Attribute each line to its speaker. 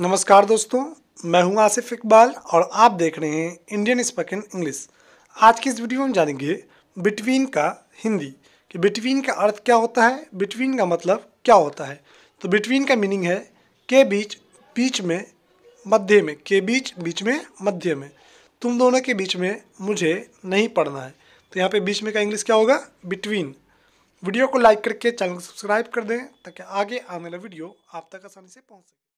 Speaker 1: नमस्कार दोस्तों मैं हूं आसिफ इकबाल और आप देख रहे हैं इंडियन स्पोकन इंग्लिश आज की इस वीडियो में जानेंगे बिटवीन का हिंदी कि बिटवीन का अर्थ क्या होता है बिटवीन का मतलब क्या होता है तो बिटवीन का मीनिंग है के बीच बीच में मध्य में के बीच बीच में मध्य में तुम दोनों के बीच में मुझे नहीं पढ़ना है तो यहाँ पर बीच में का इंग्लिश क्या होगा बिटवीन वीडियो को लाइक करके चैनल को सब्सक्राइब कर दें ताकि आगे आने वाला वीडियो
Speaker 2: आप तक आसानी से पहुँच सके